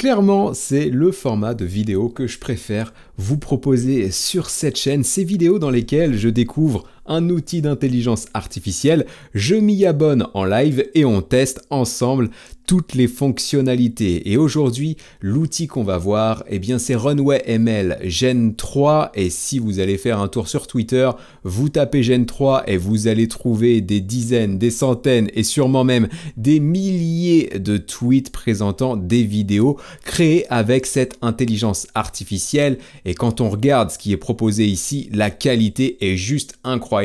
Clairement, c'est le format de vidéo que je préfère vous proposer sur cette chaîne, ces vidéos dans lesquelles je découvre un outil d'intelligence artificielle, je m'y abonne en live et on teste ensemble toutes les fonctionnalités. Et aujourd'hui, l'outil qu'on va voir, et eh bien, c'est Runway ML Gen 3. Et si vous allez faire un tour sur Twitter, vous tapez Gen 3 et vous allez trouver des dizaines, des centaines et sûrement même des milliers de tweets présentant des vidéos créées avec cette intelligence artificielle. Et quand on regarde ce qui est proposé ici, la qualité est juste incroyable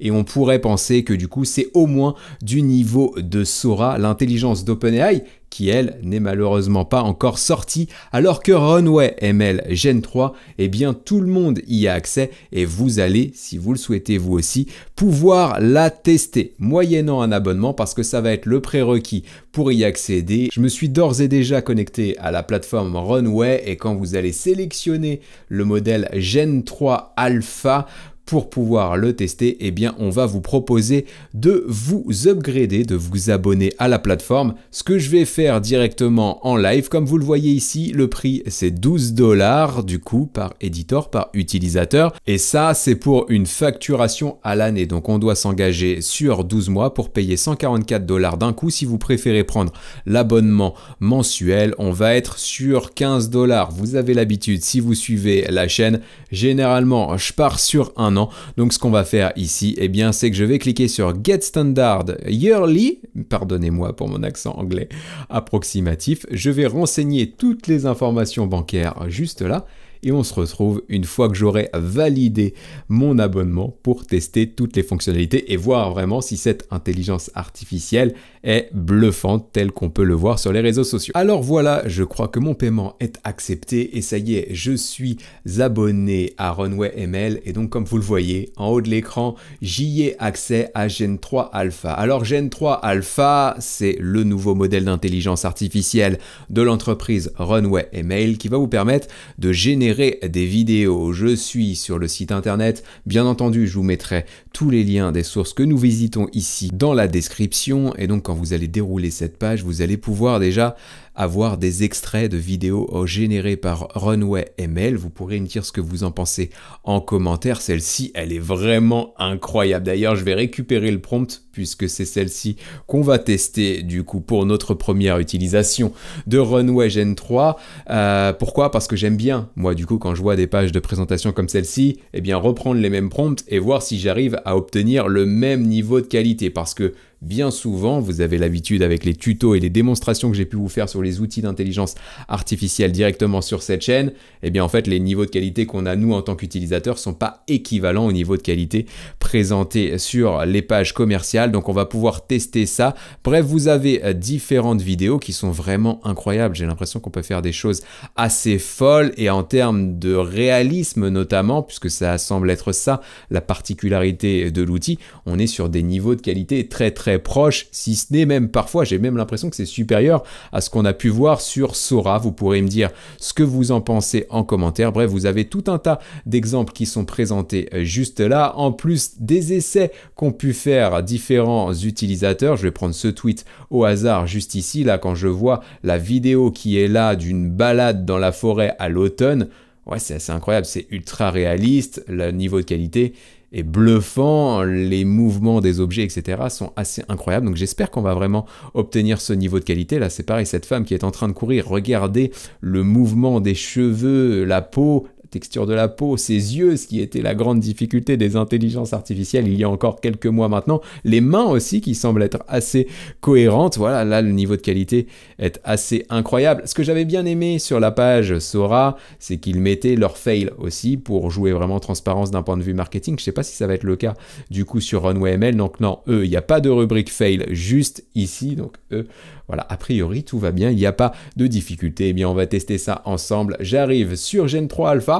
et on pourrait penser que du coup c'est au moins du niveau de Sora, l'intelligence d'OpenAI qui elle n'est malheureusement pas encore sortie, alors que Runway ML Gen 3, et eh bien tout le monde y a accès et vous allez, si vous le souhaitez vous aussi, pouvoir la tester moyennant un abonnement parce que ça va être le prérequis pour y accéder. Je me suis d'ores et déjà connecté à la plateforme Runway et quand vous allez sélectionner le modèle Gen 3 Alpha, pour pouvoir le tester, eh bien on va vous proposer de vous upgrader, de vous abonner à la plateforme, ce que je vais faire directement en live. Comme vous le voyez ici, le prix c'est 12 dollars du coup par éditeur, par utilisateur. Et ça c'est pour une facturation à l'année. Donc on doit s'engager sur 12 mois pour payer 144 dollars d'un coup. Si vous préférez prendre l'abonnement mensuel, on va être sur 15 dollars. Vous avez l'habitude si vous suivez la chaîne. Généralement je pars sur un an donc ce qu'on va faire ici, eh bien, c'est que je vais cliquer sur Get Standard Yearly, pardonnez-moi pour mon accent anglais approximatif, je vais renseigner toutes les informations bancaires juste là, et on se retrouve une fois que j'aurai validé mon abonnement pour tester toutes les fonctionnalités et voir vraiment si cette intelligence artificielle est bluffante tel qu'on peut le voir sur les réseaux sociaux. Alors voilà, je crois que mon paiement est accepté et ça y est, je suis abonné à Runway ML et donc comme vous le voyez en haut de l'écran, j'y ai accès à Gen 3 Alpha. Alors Gen 3 Alpha, c'est le nouveau modèle d'intelligence artificielle de l'entreprise Runway ML qui va vous permettre de générer des vidéos. Je suis sur le site internet, bien entendu, je vous mettrai tous les liens des sources que nous visitons ici dans la description. Et donc quand vous allez dérouler cette page, vous allez pouvoir déjà avoir des extraits de vidéos générées par Runway ML. Vous pourrez me dire ce que vous en pensez en commentaire. Celle-ci, elle est vraiment incroyable. D'ailleurs, je vais récupérer le prompt puisque c'est celle-ci qu'on va tester du coup pour notre première utilisation de Runway Gen 3. Euh, pourquoi Parce que j'aime bien, moi du coup, quand je vois des pages de présentation comme celle-ci, eh bien reprendre les mêmes prompts et voir si j'arrive à obtenir le même niveau de qualité parce que bien souvent, vous avez l'habitude avec les tutos et les démonstrations que j'ai pu vous faire sur les outils d'intelligence artificielle directement sur cette chaîne, et eh bien en fait les niveaux de qualité qu'on a nous en tant qu'utilisateurs sont pas équivalents au niveau de qualité présenté sur les pages commerciales. Donc on va pouvoir tester ça. Bref, vous avez euh, différentes vidéos qui sont vraiment incroyables. J'ai l'impression qu'on peut faire des choses assez folles et en termes de réalisme notamment, puisque ça semble être ça la particularité de l'outil, on est sur des niveaux de qualité très très proche, si ce n'est même parfois, j'ai même l'impression que c'est supérieur à ce qu'on a pu voir sur Sora. Vous pourrez me dire ce que vous en pensez en commentaire. Bref, vous avez tout un tas d'exemples qui sont présentés euh, juste là, en plus des essais qu'ont pu faire différents utilisateurs. Je vais prendre ce tweet au hasard juste ici, là, quand je vois la vidéo qui est là d'une balade dans la forêt à l'automne. Ouais, c'est assez incroyable, c'est ultra réaliste, le niveau de qualité et bluffant, les mouvements des objets, etc. sont assez incroyables. Donc j'espère qu'on va vraiment obtenir ce niveau de qualité. Là c'est pareil, cette femme qui est en train de courir, regardez le mouvement des cheveux, la peau, texture de la peau, ses yeux, ce qui était la grande difficulté des intelligences artificielles il y a encore quelques mois maintenant, les mains aussi qui semblent être assez cohérentes. Voilà, là le niveau de qualité est assez incroyable. Ce que j'avais bien aimé sur la page Sora, c'est qu'ils mettaient leur fail aussi pour jouer vraiment transparence d'un point de vue marketing. Je sais pas si ça va être le cas du coup sur Runway ML. Donc non, eux, il n'y a pas de rubrique fail juste ici. Donc eux, voilà, a priori tout va bien, il n'y a pas de difficulté. Eh bien, on va tester ça ensemble. J'arrive sur Gen 3 Alpha.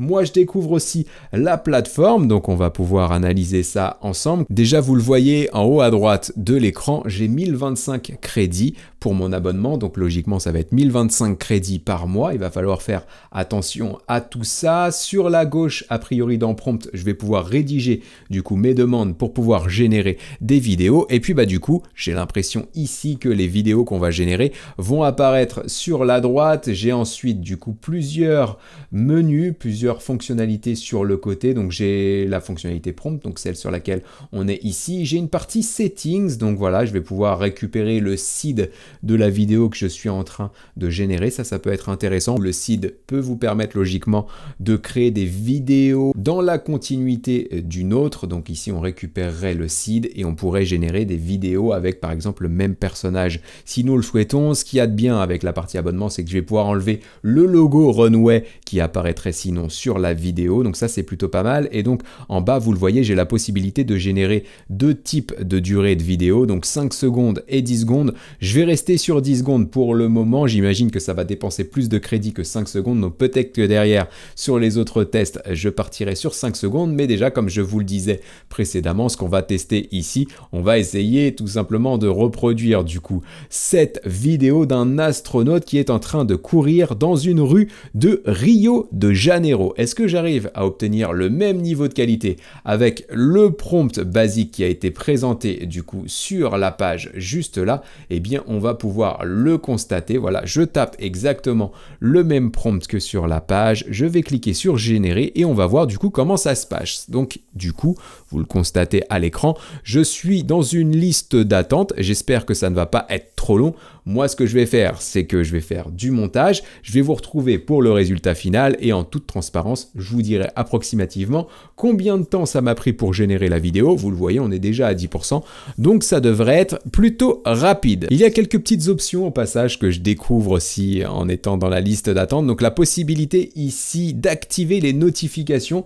Moi, je découvre aussi la plateforme, donc on va pouvoir analyser ça ensemble. Déjà, vous le voyez en haut à droite de l'écran, j'ai 1025 crédits pour mon abonnement, donc logiquement, ça va être 1025 crédits par mois. Il va falloir faire attention à tout ça. Sur la gauche, a priori dans Prompt, je vais pouvoir rédiger du coup mes demandes pour pouvoir générer des vidéos. Et puis, bah du coup, j'ai l'impression ici que les vidéos qu'on va générer vont apparaître sur la droite. J'ai ensuite du coup plusieurs menus, plusieurs fonctionnalités sur le côté. Donc j'ai la fonctionnalité prompt, donc celle sur laquelle on est ici. J'ai une partie settings, donc voilà, je vais pouvoir récupérer le seed de la vidéo que je suis en train de générer. Ça, ça peut être intéressant. Le seed peut vous permettre logiquement de créer des vidéos dans la continuité d'une autre. Donc ici, on récupérerait le seed et on pourrait générer des vidéos avec par exemple le même personnage. Si nous le souhaitons, ce qui a de bien avec la partie abonnement, c'est que je vais pouvoir enlever le logo Runway qui apparaîtrait sinon sur la vidéo. Donc ça, c'est plutôt pas mal. Et donc en bas, vous le voyez, j'ai la possibilité de générer deux types de durée de vidéo, donc 5 secondes et 10 secondes. Je vais rester sur 10 secondes pour le moment. J'imagine que ça va dépenser plus de crédit que 5 secondes. Donc peut-être que derrière, sur les autres tests, je partirai sur 5 secondes. Mais déjà, comme je vous le disais précédemment, ce qu'on va tester ici, on va essayer tout simplement de reproduire du coup cette vidéo d'un astronaute qui est en train de courir dans une rue de Rio de Janeiro. Est-ce que j'arrive à obtenir le même niveau de qualité avec le prompt basique qui a été présenté du coup sur la page juste là Eh bien, on va pouvoir le constater. Voilà, je tape exactement le même prompt que sur la page. Je vais cliquer sur générer et on va voir du coup comment ça se passe. Donc, du coup, vous le constatez à l'écran, je suis dans une liste d'attente. J'espère que ça ne va pas être trop long. Moi, ce que je vais faire, c'est que je vais faire du montage. Je vais vous retrouver pour le résultat final et en toute transparence, je vous dirai approximativement combien de temps ça m'a pris pour générer la vidéo. Vous le voyez, on est déjà à 10%. Donc, ça devrait être plutôt rapide. Il y a quelques petites options au passage que je découvre aussi en étant dans la liste d'attente. Donc, la possibilité ici d'activer les notifications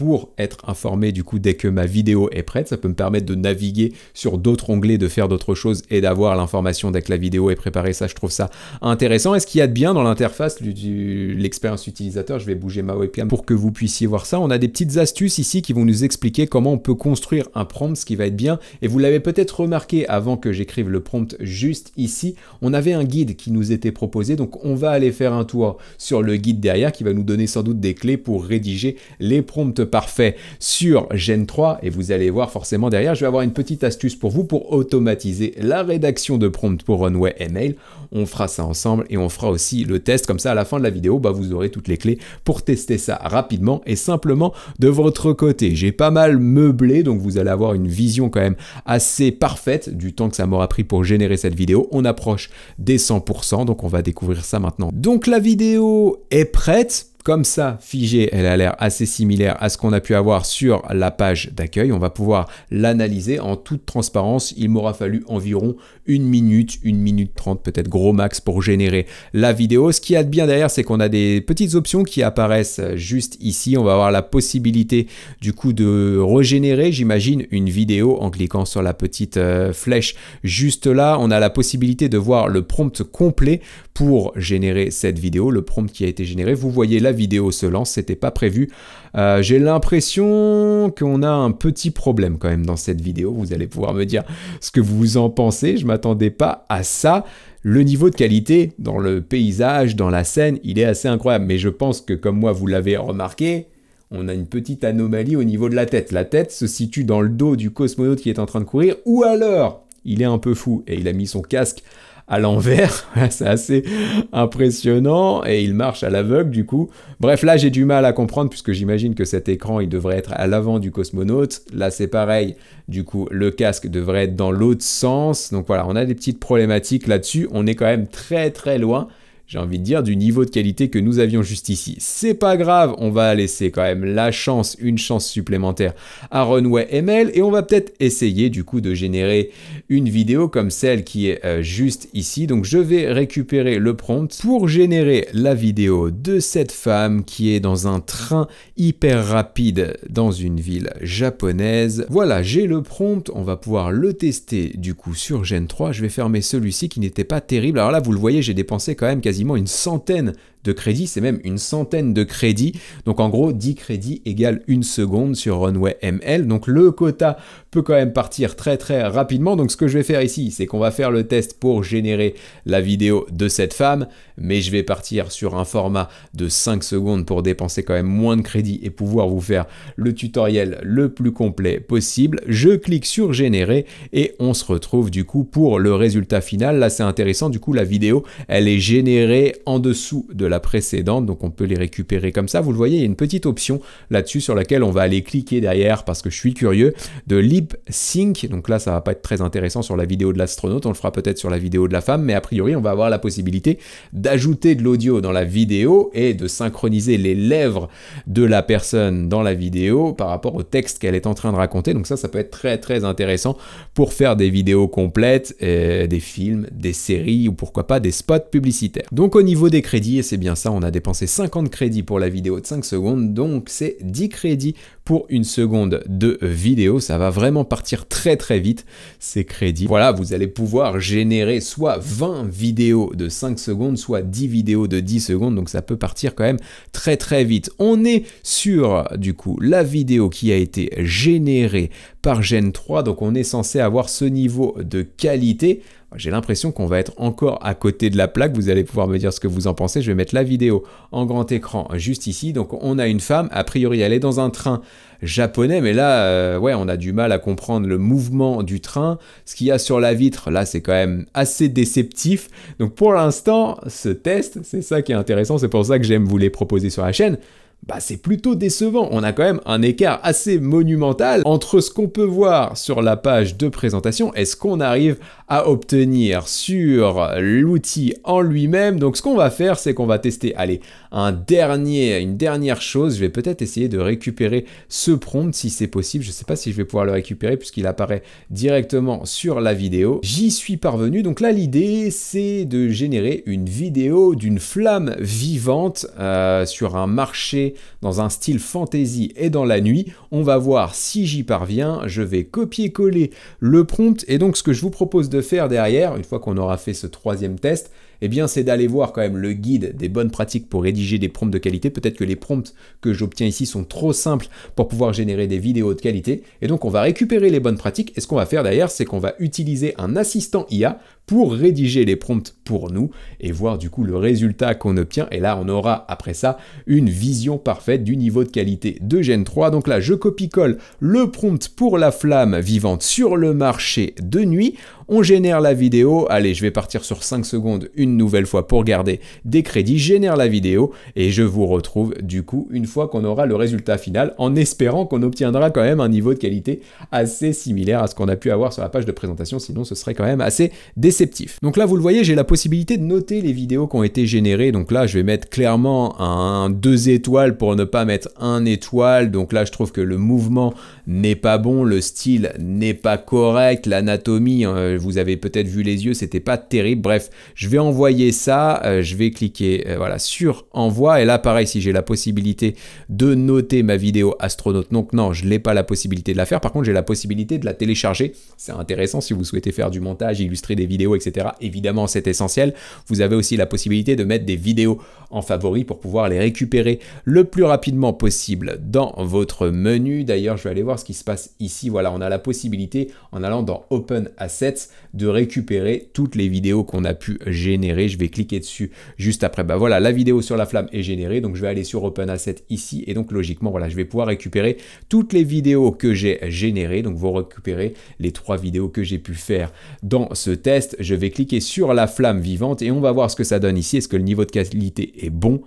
pour être informé du coup dès que ma vidéo est prête. Ça peut me permettre de naviguer sur d'autres onglets, de faire d'autres choses et d'avoir l'information dès que la vidéo est préparée. Ça, je trouve ça intéressant. est ce qu'il y a de bien dans l'interface, l'expérience utilisateur, je vais bouger ma webcam pour que vous puissiez voir ça. On a des petites astuces ici qui vont nous expliquer comment on peut construire un prompt, ce qui va être bien. Et vous l'avez peut-être remarqué avant que j'écrive le prompt juste ici, on avait un guide qui nous était proposé. Donc on va aller faire un tour sur le guide derrière qui va nous donner sans doute des clés pour rédiger les prompts parfait sur Gen 3 et vous allez voir forcément derrière, je vais avoir une petite astuce pour vous pour automatiser la rédaction de prompt pour Runway Email. On fera ça ensemble et on fera aussi le test comme ça à la fin de la vidéo, bah vous aurez toutes les clés pour tester ça rapidement et simplement de votre côté. J'ai pas mal meublé donc vous allez avoir une vision quand même assez parfaite du temps que ça m'aura pris pour générer cette vidéo. On approche des 100% donc on va découvrir ça maintenant. Donc la vidéo est prête comme ça, figée, elle a l'air assez similaire à ce qu'on a pu avoir sur la page d'accueil. On va pouvoir l'analyser en toute transparence. Il m'aura fallu environ une minute, une minute trente, peut-être gros max pour générer la vidéo. Ce qui est a bien derrière, c'est qu'on a des petites options qui apparaissent juste ici. On va avoir la possibilité du coup de régénérer, j'imagine, une vidéo en cliquant sur la petite euh, flèche juste là. On a la possibilité de voir le prompt complet pour générer cette vidéo, le prompt qui a été généré. Vous voyez là vidéo se lance, c'était pas prévu. Euh, j'ai l'impression qu'on a un petit problème quand même dans cette vidéo. Vous allez pouvoir me dire ce que vous en pensez. Je m'attendais pas à ça. Le niveau de qualité dans le paysage, dans la scène, il est assez incroyable. Mais je pense que comme moi, vous l'avez remarqué, on a une petite anomalie au niveau de la tête. La tête se situe dans le dos du cosmonaute qui est en train de courir, ou alors il est un peu fou et il a mis son casque à l'envers. c'est assez impressionnant. Et il marche à l'aveugle, du coup. Bref, là, j'ai du mal à comprendre, puisque j'imagine que cet écran, il devrait être à l'avant du cosmonaute. Là, c'est pareil. Du coup, le casque devrait être dans l'autre sens. Donc voilà, on a des petites problématiques là-dessus. On est quand même très, très loin j'ai envie de dire, du niveau de qualité que nous avions juste ici. C'est pas grave, on va laisser quand même la chance, une chance supplémentaire à Runway ML et on va peut-être essayer du coup de générer une vidéo comme celle qui est euh, juste ici. Donc je vais récupérer le prompt pour générer la vidéo de cette femme qui est dans un train hyper rapide dans une ville japonaise. Voilà, j'ai le prompt, on va pouvoir le tester du coup sur Gen 3. Je vais fermer celui-ci qui n'était pas terrible. Alors là, vous le voyez, j'ai dépensé quand même quasiment une centaine de crédits, c'est même une centaine de crédits. Donc en gros, 10 crédits égale une seconde sur Runway ML. Donc le quota peut quand même partir très très rapidement. Donc ce que je vais faire ici, c'est qu'on va faire le test pour générer la vidéo de cette femme, mais je vais partir sur un format de 5 secondes pour dépenser quand même moins de crédits et pouvoir vous faire le tutoriel le plus complet possible. Je clique sur générer et on se retrouve du coup pour le résultat final. Là, c'est intéressant. Du coup, la vidéo, elle est générée en dessous de la précédente, donc on peut les récupérer comme ça. Vous le voyez, il y a une petite option là-dessus sur laquelle on va aller cliquer derrière parce que je suis curieux, de Lip Sync, donc là ça va pas être très intéressant sur la vidéo de l'astronaute, on le fera peut-être sur la vidéo de la femme, mais a priori on va avoir la possibilité d'ajouter de l'audio dans la vidéo et de synchroniser les lèvres de la personne dans la vidéo par rapport au texte qu'elle est en train de raconter, donc ça ça peut être très très intéressant pour faire des vidéos complètes, euh, des films, des séries ou pourquoi pas des spots publicitaires. Donc au niveau des crédits, et c'est bien ça, on a dépensé 50 crédits pour la vidéo de 5 secondes, donc c'est 10 crédits pour une seconde de vidéo. Ça va vraiment partir très très vite, ces crédits. Voilà, vous allez pouvoir générer soit 20 vidéos de 5 secondes, soit 10 vidéos de 10 secondes, donc ça peut partir quand même très très vite. On est sur, du coup, la vidéo qui a été générée par Gen 3, donc on est censé avoir ce niveau de qualité. J'ai l'impression qu'on va être encore à côté de la plaque. Vous allez pouvoir me dire ce que vous en pensez. Je vais mettre la vidéo en grand écran juste ici. Donc on a une femme, a priori elle est dans un train japonais, mais là, euh, ouais, on a du mal à comprendre le mouvement du train. Ce qu'il y a sur la vitre, là, c'est quand même assez déceptif. Donc pour l'instant, ce test, c'est ça qui est intéressant. C'est pour ça que j'aime vous les proposer sur la chaîne. Bah, c'est plutôt décevant. On a quand même un écart assez monumental entre ce qu'on peut voir sur la page de présentation et ce qu'on arrive à obtenir sur l'outil en lui-même. Donc ce qu'on va faire, c'est qu'on va tester, allez, un dernier, une dernière chose. Je vais peut-être essayer de récupérer ce prompt si c'est possible. Je ne sais pas si je vais pouvoir le récupérer puisqu'il apparaît directement sur la vidéo. J'y suis parvenu. Donc là, l'idée, c'est de générer une vidéo d'une flamme vivante euh, sur un marché dans un style fantasy et dans la nuit. On va voir si j'y parviens. Je vais copier-coller le prompt et donc ce que je vous propose de faire derrière, une fois qu'on aura fait ce troisième test, eh bien c'est d'aller voir quand même le guide des bonnes pratiques pour rédiger des prompts de qualité. Peut-être que les prompts que j'obtiens ici sont trop simples pour pouvoir générer des vidéos de qualité. Et donc on va récupérer les bonnes pratiques. Et ce qu'on va faire derrière, c'est qu'on va utiliser un assistant IA pour rédiger les prompts pour nous et voir du coup le résultat qu'on obtient. Et là, on aura après ça une vision parfaite du niveau de qualité de Gen 3. Donc là, je copie-colle le prompt pour la flamme vivante sur le marché de nuit. On génère la vidéo. Allez, je vais partir sur 5 secondes une nouvelle fois pour garder des crédits. Génère la vidéo et je vous retrouve du coup une fois qu'on aura le résultat final en espérant qu'on obtiendra quand même un niveau de qualité assez similaire à ce qu'on a pu avoir sur la page de présentation. Sinon, ce serait quand même assez décevant. Donc là, vous le voyez, j'ai la possibilité de noter les vidéos qui ont été générées. Donc là, je vais mettre clairement un 2 étoiles pour ne pas mettre 1 étoile. Donc là, je trouve que le mouvement n'est pas bon, le style n'est pas correct, l'anatomie, hein, vous avez peut-être vu les yeux, c'était pas terrible. Bref, je vais envoyer ça, euh, je vais cliquer euh, voilà sur envoi et là pareil si j'ai la possibilité de noter ma vidéo astronaute. Donc non, je n'ai pas la possibilité de la faire. Par contre, j'ai la possibilité de la télécharger. C'est intéressant si vous souhaitez faire du montage, illustrer des vidéos, etc. Évidemment, c'est essentiel. Vous avez aussi la possibilité de mettre des vidéos en favori pour pouvoir les récupérer le plus rapidement possible dans votre menu. D'ailleurs, je vais aller voir ce qui se passe ici. Voilà, on a la possibilité, en allant dans Open Assets, de récupérer toutes les vidéos qu'on a pu générer. Je vais cliquer dessus juste après. Bah voilà, la vidéo sur la flamme est générée. Donc, je vais aller sur Open Assets ici. Et donc, logiquement, voilà, je vais pouvoir récupérer toutes les vidéos que j'ai générées. Donc, vous récupérez les trois vidéos que j'ai pu faire dans ce test. Je vais cliquer sur la flamme vivante et on va voir ce que ça donne ici. Est-ce que le niveau de qualité est bon?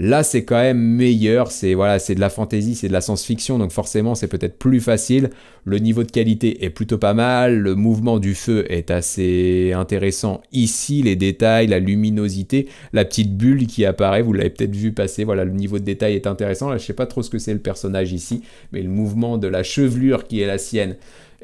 Là, c'est quand même meilleur. C'est voilà, c'est de la fantaisie, c'est de la science-fiction, donc forcément, c'est peut-être plus facile. Le niveau de qualité est plutôt pas mal. Le mouvement du feu est assez intéressant ici. Les détails, la luminosité, la petite bulle qui apparaît, vous l'avez peut-être vu passer. Voilà, le niveau de détail est intéressant. Là, je sais pas trop ce que c'est le personnage ici, mais le mouvement de la chevelure qui est la sienne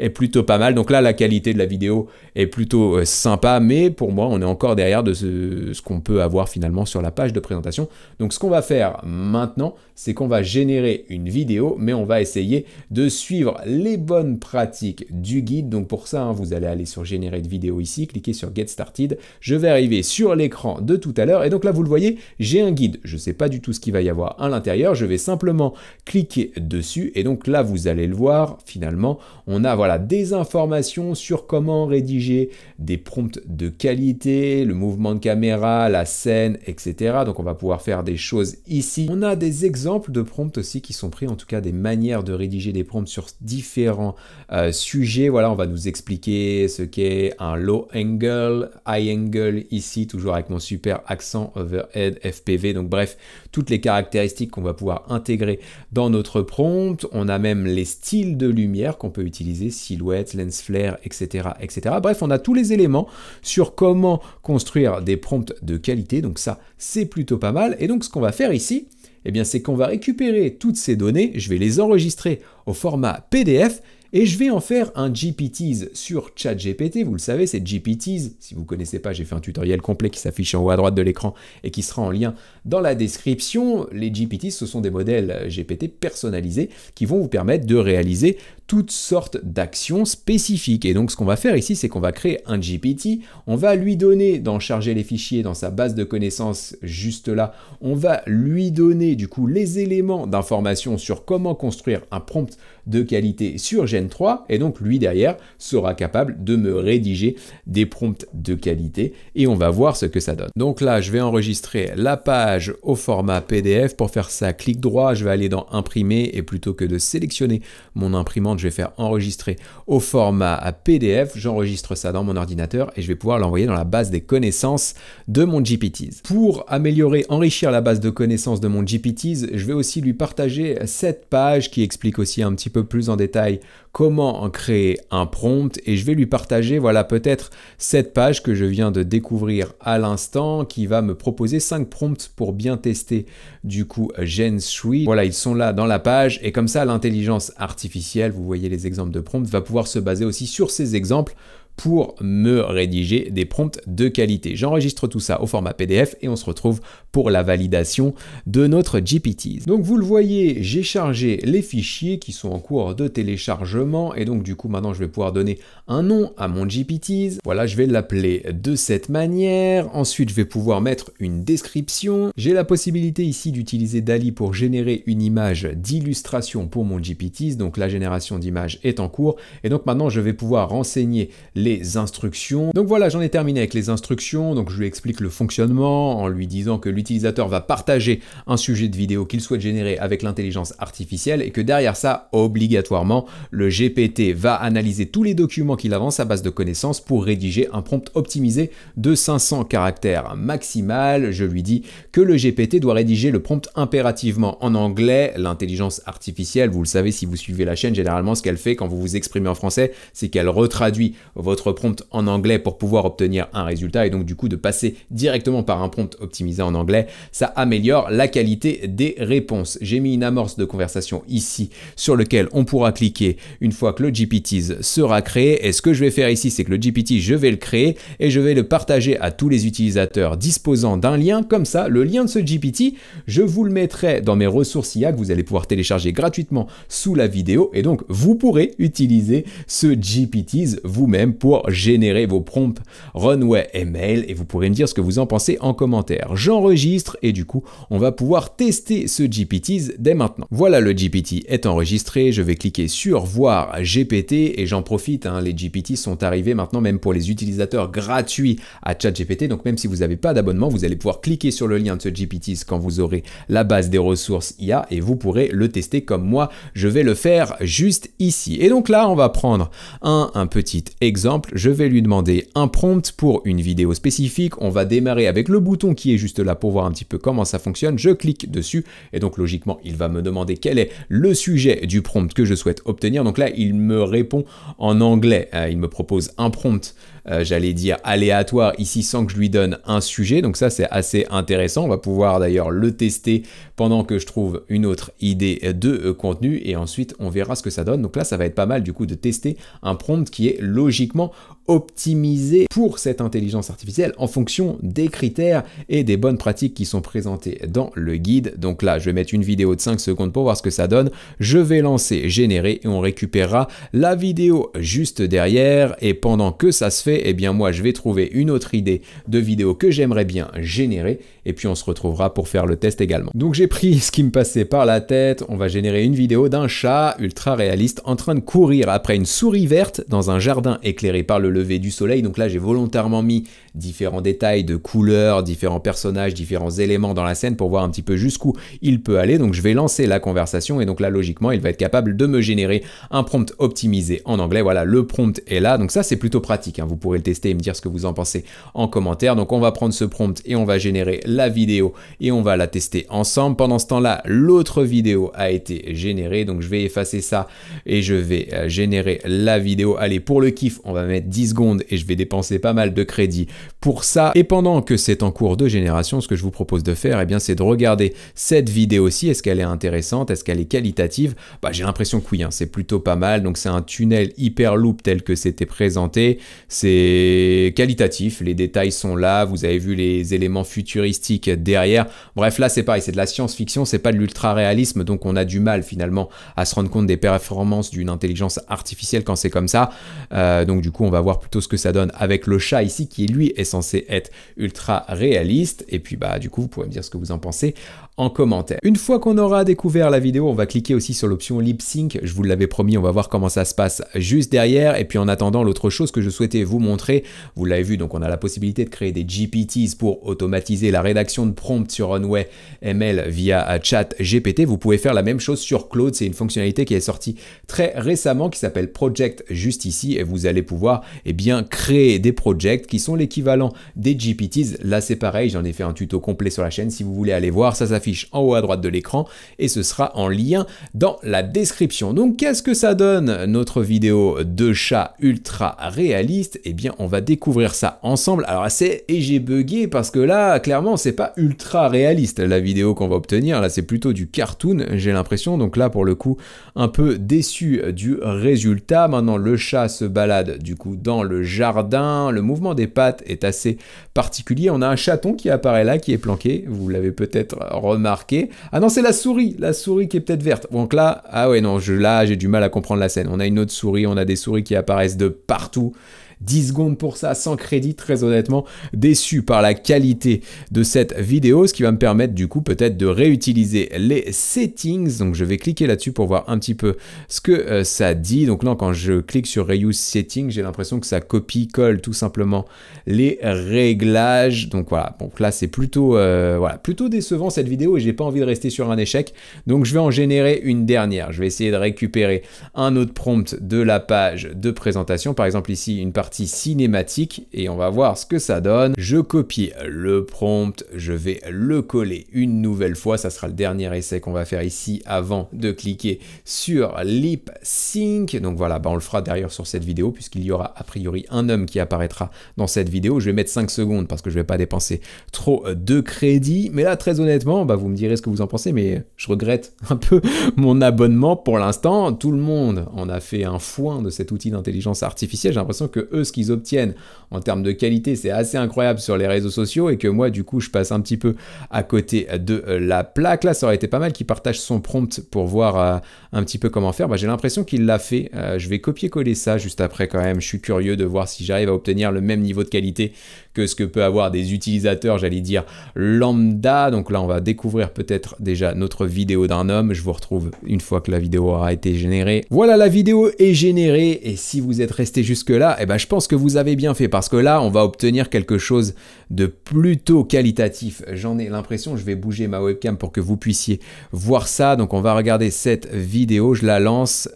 plutôt pas mal. Donc là, la qualité de la vidéo est plutôt euh, sympa, mais pour moi, on est encore derrière de ce, qu'on peut avoir finalement sur la page de présentation. Donc ce qu'on va faire maintenant, c'est qu'on va générer une vidéo, mais on va essayer de suivre les bonnes pratiques du guide. Donc pour ça, hein, vous allez aller sur générer de vidéo ici, cliquer sur Get Started. Je vais arriver sur l'écran de tout à l'heure. Et donc là, vous le voyez, j'ai un guide. Je sais pas du tout ce qu'il va y avoir à l'intérieur. Je vais simplement cliquer dessus. Et donc là, vous allez le voir, finalement, on a voilà des informations sur comment rédiger des prompts de qualité, le mouvement de caméra, la scène, etc. Donc on va pouvoir faire des choses ici. On a des exemples de prompts aussi qui sont pris, en tout cas des manières de rédiger des prompts sur différents euh, sujets. Voilà, on va nous expliquer ce qu'est un low angle, high angle ici, toujours avec mon super accent overhead FPV. Donc bref, toutes les caractéristiques qu'on va pouvoir intégrer dans notre prompt. On a même les styles de lumière qu'on peut utiliser silhouettes, lens flare, etc., etc. Bref, on a tous les éléments sur comment construire des prompts de qualité. Donc ça, c'est plutôt pas mal. Et donc ce qu'on va faire ici, eh bien, c'est qu'on va récupérer toutes ces données. Je vais les enregistrer au format PDF et je vais en faire un GPT sur ChatGPT. Vous le savez, c'est GPTs. Si vous ne connaissez pas, j'ai fait un tutoriel complet qui s'affiche en haut à droite de l'écran et qui sera en lien dans la description. Les GPTs, ce sont des modèles GPT personnalisés qui vont vous permettre de réaliser toutes sortes d'actions spécifiques. Et donc, ce qu'on va faire ici, c'est qu'on va créer un GPT. On va lui donner d'en charger les fichiers dans sa base de connaissances juste là. On va lui donner du coup les éléments d'information sur comment construire un prompt de qualité sur GPT 3 et donc lui derrière sera capable de me rédiger des prompts de qualité, et on va voir ce que ça donne. Donc là, je vais enregistrer la page au format PDF. Pour faire ça, clic droit, je vais aller dans imprimer, et plutôt que de sélectionner mon imprimante, je vais faire enregistrer au format PDF. J'enregistre ça dans mon ordinateur, et je vais pouvoir l'envoyer dans la base des connaissances de mon GPTs. Pour améliorer, enrichir la base de connaissances de mon GPTs, je vais aussi lui partager cette page qui explique aussi un petit peu plus en détail comment en créer un prompt et je vais lui partager voilà peut-être cette page que je viens de découvrir à l'instant qui va me proposer 5 prompts pour bien tester du coup Genshui Voilà, ils sont là dans la page et comme ça l'intelligence artificielle, vous voyez les exemples de prompts, va pouvoir se baser aussi sur ces exemples pour me rédiger des prompts de qualité. J'enregistre tout ça au format PDF et on se retrouve pour la validation de notre GPT. Donc vous le voyez, j'ai chargé les fichiers qui sont en cours de téléchargement et donc du coup maintenant je vais pouvoir donner un nom à mon GPT. Voilà, je vais l'appeler de cette manière. Ensuite, je vais pouvoir mettre une description. J'ai la possibilité ici d'utiliser DALI pour générer une image d'illustration pour mon GPT. Donc la génération d'image est en cours et donc maintenant je vais pouvoir renseigner les instructions. Donc voilà, j'en ai terminé avec les instructions. Donc je lui explique le fonctionnement en lui disant que l'utilisateur va partager un sujet de vidéo qu'il souhaite générer avec l'intelligence artificielle et que derrière ça, obligatoirement, le GPT va analyser tous les documents qu'il avance à base de connaissances pour rédiger un prompt optimisé de 500 caractères maximal. Je lui dis que le GPT doit rédiger le prompt impérativement en anglais. L'intelligence artificielle, vous le savez si vous suivez la chaîne, généralement ce qu'elle fait quand vous vous exprimez en français, c'est qu'elle retraduit votre votre prompt en anglais pour pouvoir obtenir un résultat et donc du coup de passer directement par un prompt optimisé en anglais, ça améliore la qualité des réponses. J'ai mis une amorce de conversation ici sur lequel on pourra cliquer une fois que le GPT sera créé et ce que je vais faire ici c'est que le GPT je vais le créer et je vais le partager à tous les utilisateurs disposant d'un lien comme ça le lien de ce GPT je vous le mettrai dans mes ressources IA que vous allez pouvoir télécharger gratuitement sous la vidéo et donc vous pourrez utiliser ce GPT vous-même pour générer vos prompts runway et mail et vous pourrez me dire ce que vous en pensez en commentaire. J'enregistre et du coup, on va pouvoir tester ce GPT dès maintenant. Voilà, le GPT est enregistré. Je vais cliquer sur voir GPT et j'en profite. Hein. les GPT sont arrivés maintenant même pour les utilisateurs gratuits à ChatGPT. Donc même si vous n'avez pas d'abonnement, vous allez pouvoir cliquer sur le lien de ce GPT quand vous aurez la base des ressources IA et vous pourrez le tester comme moi. Je vais le faire juste ici. Et donc là, on va prendre un, un petit exemple je vais lui demander un prompt pour une vidéo spécifique. On va démarrer avec le bouton qui est juste là pour voir un petit peu comment ça fonctionne. Je clique dessus et donc logiquement, il va me demander quel est le sujet du prompt que je souhaite obtenir. Donc là, il me répond en anglais. Euh, il me propose un prompt euh, j'allais dire, aléatoire ici sans que je lui donne un sujet. Donc ça, c'est assez intéressant. On va pouvoir d'ailleurs le tester pendant que je trouve une autre idée de euh, contenu et ensuite on verra ce que ça donne. Donc là, ça va être pas mal du coup de tester un prompt qui est logiquement optimisé pour cette intelligence artificielle en fonction des critères et des bonnes pratiques qui sont présentées dans le guide. Donc là, je vais mettre une vidéo de 5 secondes pour voir ce que ça donne. Je vais lancer générer et on récupérera la vidéo juste derrière. Et pendant que ça se fait, eh bien moi, je vais trouver une autre idée de vidéo que j'aimerais bien générer. Et puis on se retrouvera pour faire le test également. Donc j'ai pris ce qui me passait par la tête. On va générer une vidéo d'un chat ultra réaliste en train de courir après une souris verte dans un jardin éclairé par le du soleil. Donc là, j'ai volontairement mis différents détails de couleurs, différents personnages, différents éléments dans la scène pour voir un petit peu jusqu'où il peut aller. Donc je vais lancer la conversation et donc là, logiquement, il va être capable de me générer un prompt optimisé en anglais. Voilà, le prompt est là. Donc ça, c'est plutôt pratique. Hein. Vous pourrez le tester et me dire ce que vous en pensez en commentaire. Donc on va prendre ce prompt et on va générer la vidéo et on va la tester ensemble. Pendant ce temps-là, l'autre vidéo a été générée. Donc je vais effacer ça et je vais euh, générer la vidéo. Allez, pour le kiff, on va mettre 10 et je vais dépenser pas mal de crédits pour ça. Et pendant que c'est en cours de génération, ce que je vous propose de faire, et eh bien, c'est de regarder cette vidéo-ci. Est-ce qu'elle est intéressante Est-ce qu'elle est qualitative bah, J'ai l'impression que oui, hein, c'est plutôt pas mal. Donc, c'est un tunnel hyper loop tel que c'était présenté. C'est qualitatif, les détails sont là, vous avez vu les éléments futuristiques derrière. Bref, là, c'est pareil, c'est de la science-fiction, c'est pas de l'ultra-réalisme, donc on a du mal finalement à se rendre compte des performances d'une intelligence artificielle quand c'est comme ça. Euh, donc, du coup, on va voir plutôt ce que ça donne avec le chat ici qui lui est censé être ultra réaliste. Et puis bah du coup vous pouvez me dire ce que vous en pensez en commentaire. Une fois qu'on aura découvert la vidéo, on va cliquer aussi sur l'option lip sync. Je vous l'avais promis, on va voir comment ça se passe juste derrière. Et puis en attendant, l'autre chose que je souhaitais vous montrer, vous l'avez vu, donc on a la possibilité de créer des GPTs pour automatiser la rédaction de prompts sur Runway ML via chat GPT. Vous pouvez faire la même chose sur Cloud, C'est une fonctionnalité qui est sortie très récemment qui s'appelle Project juste ici et vous allez pouvoir eh bien, créer des projects qui sont l'équivalent des GPTs. Là, c'est pareil. J'en ai fait un tuto complet sur la chaîne. Si vous voulez aller voir, ça en haut à droite de l'écran et ce sera en lien dans la description. Donc qu'est-ce que ça donne notre vidéo de chat ultra réaliste et eh bien on va découvrir ça ensemble. Alors assez et j'ai bugué parce que là clairement c'est pas ultra réaliste la vidéo qu'on va obtenir. Là c'est plutôt du cartoon j'ai l'impression. Donc là pour le coup un peu déçu du résultat. Maintenant le chat se balade du coup dans le jardin. Le mouvement des pattes est assez particulier. On a un chaton qui apparaît là qui est planqué. Vous l'avez peut-être remarqué. Ah non, c'est la souris, la souris qui est peut-être verte. Donc là, ah ouais, non, je, là, j'ai du mal à comprendre la scène. On a une autre souris, on a des souris qui apparaissent de partout. 10 secondes pour ça, sans crédit, très honnêtement, déçu par la qualité de cette vidéo, ce qui va me permettre du coup peut-être de réutiliser les settings. Donc je vais cliquer là-dessus pour voir un petit peu ce que euh, ça dit. Donc là, quand je clique sur Reuse Settings, j'ai l'impression que ça copie-colle tout simplement les réglages. Donc voilà, donc là c'est plutôt, euh, voilà, plutôt décevant cette vidéo et j'ai pas envie de rester sur un échec. Donc je vais en générer une dernière. Je vais essayer de récupérer un autre prompt de la page de présentation. Par exemple ici, une partie cinématique et on va voir ce que ça donne. Je copie le prompt, je vais le coller une nouvelle fois, ça sera le dernier essai qu'on va faire ici avant de cliquer sur Lip Sync. Donc voilà, bah on le fera derrière sur cette vidéo puisqu'il y aura a priori un homme qui apparaîtra dans cette vidéo. Je vais mettre 5 secondes parce que je vais pas dépenser trop de crédit. Mais là, très honnêtement, bah vous me direz ce que vous en pensez, mais je regrette un peu mon abonnement pour l'instant. Tout le monde en a fait un foin de cet outil d'intelligence artificielle. J'ai l'impression que eux ce qu'ils obtiennent en termes de qualité, c'est assez incroyable sur les réseaux sociaux et que moi, du coup, je passe un petit peu à côté de euh, la plaque. Là, ça aurait été pas mal qu'il partage son prompt pour voir euh, un petit peu comment faire. Bah, j'ai l'impression qu'il l'a fait. Euh, je vais copier-coller ça juste après quand même. Je suis curieux de voir si j'arrive à obtenir le même niveau de qualité que ce que peut avoir des utilisateurs, j'allais dire lambda. Donc là, on va découvrir peut-être déjà notre vidéo d'un homme. Je vous retrouve une fois que la vidéo aura été générée. Voilà, la vidéo est générée et si vous êtes resté jusque-là, eh ben, je pense que vous avez bien fait parce que là, on va obtenir quelque chose de plutôt qualitatif. J'en ai l'impression, je vais bouger ma webcam pour que vous puissiez voir ça. Donc on va regarder cette vidéo, je la lance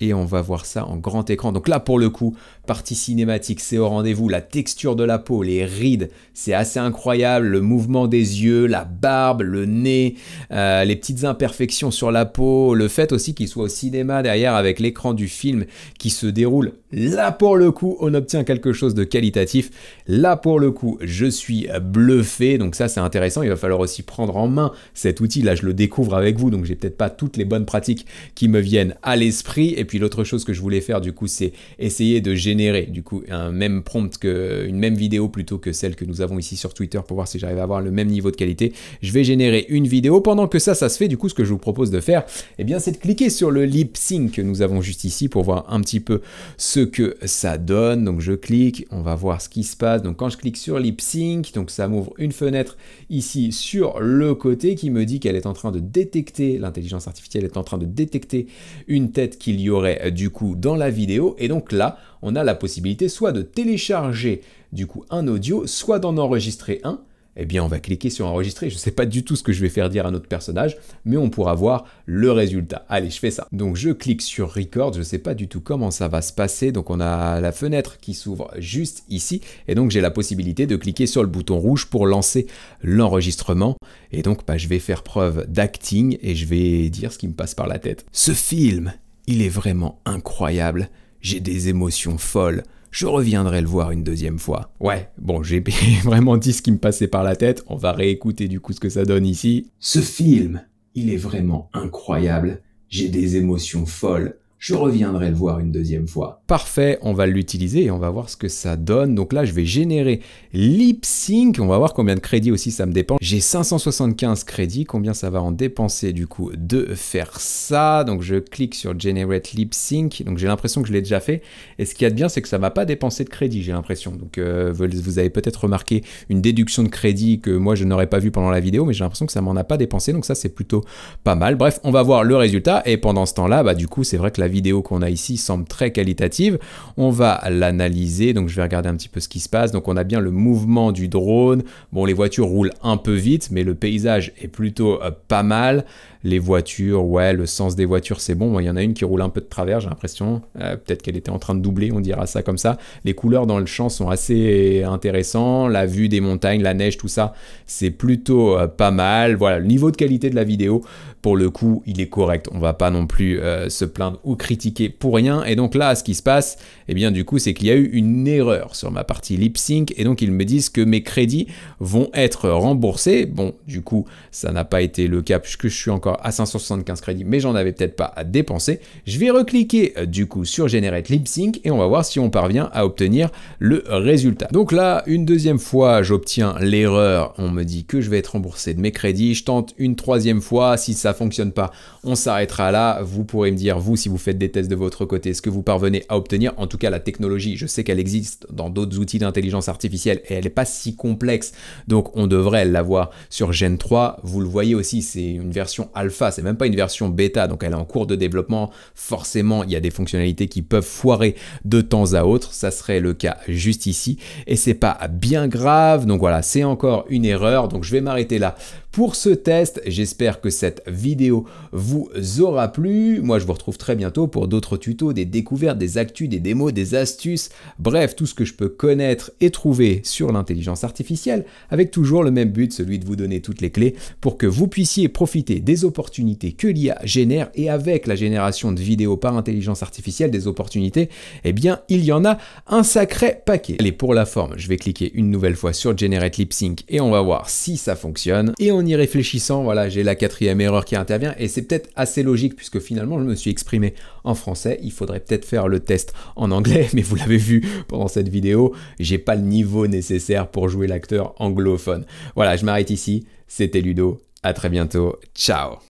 et on va voir ça en grand écran. Donc là, pour le coup, partie cinématique, c'est au rendez-vous. La texture de la peau, les rides, c'est assez incroyable. Le mouvement des yeux, la barbe, le nez, euh, les petites imperfections sur la peau, le fait aussi qu'il soit au cinéma derrière avec l'écran du film qui se déroule Là pour le coup, on obtient quelque chose de qualitatif. Là pour le coup, je suis bluffé. Donc ça c'est intéressant. Il va falloir aussi prendre en main cet outil. Là je le découvre avec vous, donc j'ai peut-être pas toutes les bonnes pratiques qui me viennent à l'esprit. Et puis l'autre chose que je voulais faire du coup, c'est essayer de générer du coup un même prompt que une même vidéo plutôt que celle que nous avons ici sur Twitter pour voir si j'arrive à avoir le même niveau de qualité. Je vais générer une vidéo. Pendant que ça, ça se fait. Du coup, ce que je vous propose de faire, eh bien, c'est de cliquer sur le lip sync que nous avons juste ici pour voir un petit peu ce ce que ça donne. Donc je clique, on va voir ce qui se passe. Donc quand je clique sur lip sync donc ça m'ouvre une fenêtre ici sur le côté qui me dit qu'elle est en train de détecter, l'intelligence artificielle est en train de détecter une tête qu'il y aurait euh, du coup dans la vidéo. Et donc là, on a la possibilité soit de télécharger du coup un audio, soit d'en enregistrer un eh bien on va cliquer sur enregistrer. Je ne sais pas du tout ce que je vais faire dire à notre personnage, mais on pourra voir le résultat. Allez, je fais ça. Donc je clique sur record, je ne sais pas du tout comment ça va se passer. Donc on a la fenêtre qui s'ouvre juste ici et donc j'ai la possibilité de cliquer sur le bouton rouge pour lancer l'enregistrement. Et donc bah, je vais faire preuve d'acting et je vais dire ce qui me passe par la tête. Ce film, il est vraiment incroyable. J'ai des émotions folles je reviendrai le voir une deuxième fois. Ouais, bon, j'ai vraiment dit ce qui me passait par la tête, on va réécouter du coup ce que ça donne ici. Ce film, il est vraiment incroyable, j'ai des émotions folles, je reviendrai le voir une deuxième fois. Parfait, on va l'utiliser et on va voir ce que ça donne. Donc là, je vais générer lip sync. On va voir combien de crédits aussi ça me dépense. J'ai 575 crédits. Combien ça va en dépenser du coup de faire ça Donc je clique sur Generate Sync. Donc j'ai l'impression que je l'ai déjà fait. Et ce qu'il y a de bien, c'est que ça m'a pas dépensé de crédit, j'ai l'impression. Donc euh, vous avez peut-être remarqué une déduction de crédit que moi je n'aurais pas vu pendant la vidéo, mais j'ai l'impression que ça m'en a pas dépensé. Donc ça, c'est plutôt pas mal. Bref, on va voir le résultat. Et pendant ce temps-là, bah, du coup, c'est vrai que la vidéo qu'on a ici semble très qualitative. On va l'analyser, donc je vais regarder un petit peu ce qui se passe. Donc on a bien le mouvement du drone. Bon, les voitures roulent un peu vite, mais le paysage est plutôt euh, pas mal les voitures, ouais, le sens des voitures, c'est bon. Moi, il y en a une qui roule un peu de travers, j'ai l'impression. Euh, peut-être qu'elle était en train de doubler, on dira ça comme ça. Les couleurs dans le champ sont assez intéressants. La vue des montagnes, la neige, tout ça, c'est plutôt euh, pas mal. Voilà, le niveau de qualité de la vidéo, pour le coup, il est correct. On va pas non plus euh, se plaindre ou critiquer pour rien. Et donc là, ce qui se passe, eh bien, du coup, c'est qu'il y a eu une erreur sur ma partie lip sync. Et donc, ils me disent que mes crédits vont être remboursés. Bon, du coup, ça n'a pas été le cas puisque je suis encore à 575 crédits, mais j'en avais peut-être pas à dépenser. Je vais recliquer euh, du coup sur Generate Sync et on va voir si on parvient à obtenir le résultat. Donc là, une deuxième fois, j'obtiens l'erreur. On me dit que je vais être remboursé de mes crédits. Je tente une troisième fois. Si ça fonctionne pas, on s'arrêtera là. Vous pourrez me dire, vous, si vous faites des tests de votre côté, ce que vous parvenez à obtenir. En tout cas, la technologie, je sais qu'elle existe dans d'autres outils d'intelligence artificielle et elle n'est pas si complexe. Donc on devrait l'avoir sur Gen 3. Vous le voyez aussi, c'est une version alpha, c'est même pas une version bêta, donc elle est en cours de développement. Forcément, il y a des fonctionnalités qui peuvent foirer de temps à autre, ça serait le cas juste ici, et c'est pas bien grave, donc voilà, c'est encore une erreur, donc je vais m'arrêter là pour ce test. J'espère que cette vidéo vous aura plu. Moi, je vous retrouve très bientôt pour d'autres tutos, des découvertes, des actus, des démos, des astuces, bref, tout ce que je peux connaître et trouver sur l'intelligence artificielle, avec toujours le même but, celui de vous donner toutes les clés pour que vous puissiez profiter des opportunités que l'IA génère et avec la génération de vidéos par intelligence artificielle, des opportunités, eh bien, il y en a un sacré paquet. Allez, pour la forme, je vais cliquer une nouvelle fois sur Generate Lip Sync et on va voir si ça fonctionne. Et réfléchissant, voilà, j'ai la quatrième erreur qui intervient et c'est peut-être assez logique puisque finalement je me suis exprimé en français. Il faudrait peut-être faire le test en anglais, mais vous l'avez vu pendant cette vidéo, j'ai pas le niveau nécessaire pour jouer l'acteur anglophone. Voilà, je m'arrête ici. C'était Ludo. À très bientôt. Ciao.